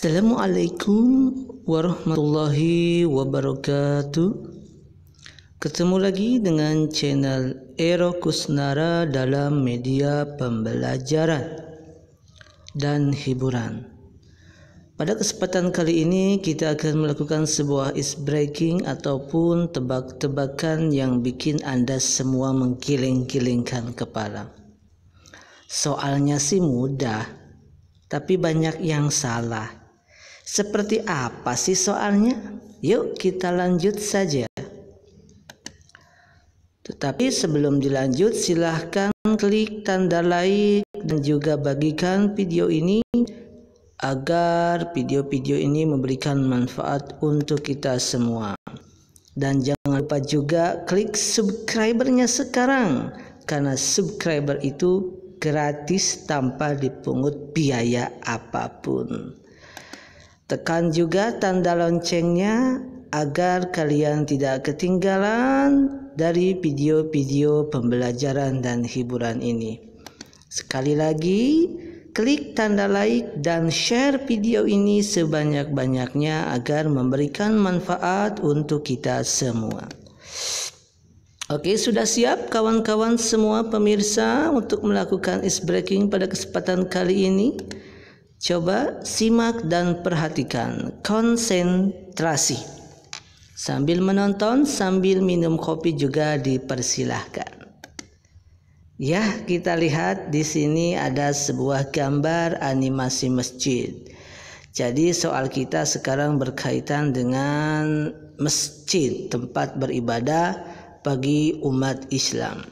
Assalamualaikum warahmatullahi wabarakatuh Ketemu lagi dengan channel Ero Kusnara dalam media pembelajaran dan hiburan Pada kesempatan kali ini kita akan melakukan sebuah is breaking ataupun tebak-tebakan yang bikin Anda semua menggiling-gilingkan kepala Soalnya sih mudah, tapi banyak yang salah seperti apa sih soalnya? Yuk kita lanjut saja. Tetapi sebelum dilanjut silahkan klik tanda like dan juga bagikan video ini agar video-video ini memberikan manfaat untuk kita semua. Dan jangan lupa juga klik subscribernya sekarang karena subscriber itu gratis tanpa dipungut biaya apapun. Tekan juga tanda loncengnya agar kalian tidak ketinggalan dari video-video pembelajaran dan hiburan ini. Sekali lagi, klik tanda like dan share video ini sebanyak-banyaknya agar memberikan manfaat untuk kita semua. Oke, sudah siap kawan-kawan semua pemirsa untuk melakukan ice breaking pada kesempatan kali ini? Coba simak dan perhatikan konsentrasi. Sambil menonton, sambil minum kopi juga dipersilahkan. Ya, kita lihat di sini ada sebuah gambar animasi masjid. Jadi soal kita sekarang berkaitan dengan masjid, tempat beribadah bagi umat Islam.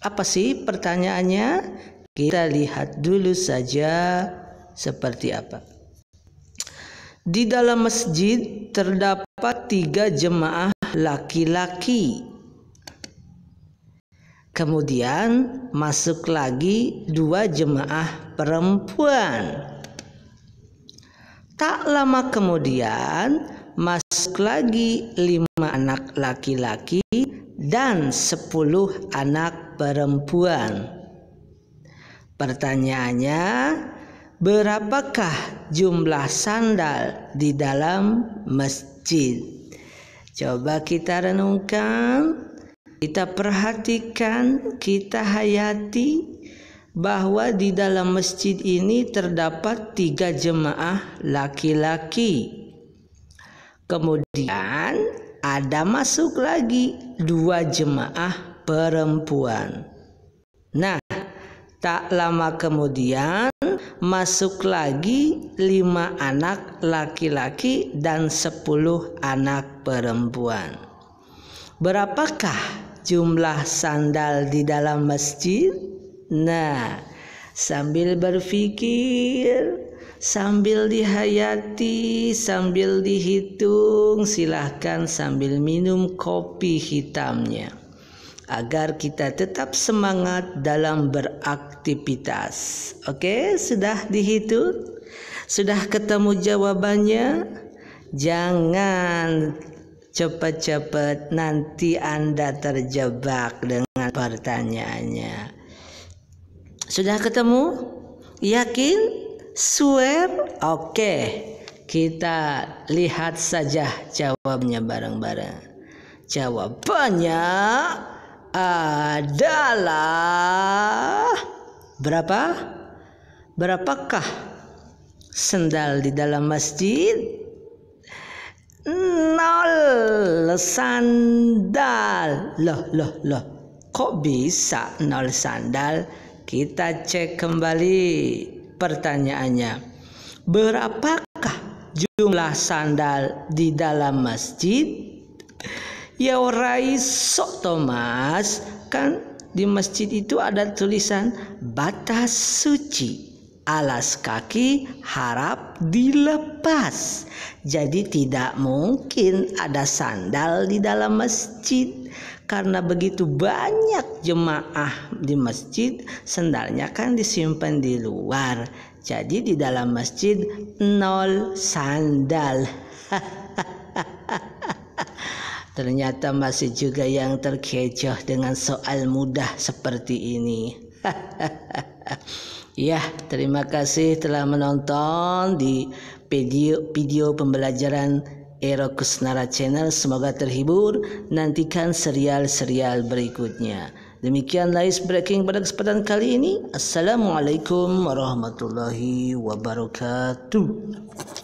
Apa sih pertanyaannya? Kita lihat dulu saja seperti apa. Di dalam masjid terdapat tiga jemaah laki-laki. Kemudian masuk lagi dua jemaah perempuan. Tak lama kemudian masuk lagi lima anak laki-laki dan sepuluh anak perempuan. Pertanyaannya, Berapakah jumlah sandal di dalam masjid? Coba kita renungkan, kita perhatikan, kita hayati bahwa di dalam masjid ini terdapat tiga jemaah laki-laki. Kemudian ada masuk lagi dua jemaah perempuan. Nah, tak lama kemudian masuk lagi lima anak laki-laki dan sepuluh anak perempuan. Berapakah jumlah sandal di dalam masjid? Nah, sambil berpikir, sambil dihayati, sambil dihitung, silahkan sambil minum kopi hitamnya agar kita tetap semangat dalam beraktivitas. Oke, sudah dihitung? Sudah ketemu jawabannya? Jangan cepat-cepat nanti Anda terjebak dengan pertanyaannya. Sudah ketemu? Yakin? Swear? Oke. Kita lihat saja jawabnya bareng-bareng. Jawabannya adalah berapa? Berapakah sendal di dalam masjid? Nol sandal. Loh, loh, loh. Kok bisa nol sandal? Kita cek kembali pertanyaannya. Berapakah jumlah sandal di dalam masjid? Ya orai sok Thomas kan di masjid itu ada tulisan batas suci alas kaki harap dilepas jadi tidak mungkin ada sandal di dalam masjid karena begitu banyak jemaah di masjid sandalnya kan disimpan di luar jadi di dalam masjid nol sandal Ternyata masih juga yang terkecoh dengan soal mudah seperti ini. ya, terima kasih telah menonton di video, video pembelajaran Ero Kusnara Channel. Semoga terhibur. Nantikan serial-serial berikutnya. Demikian Live breaking pada kesempatan kali ini. Assalamualaikum warahmatullahi wabarakatuh.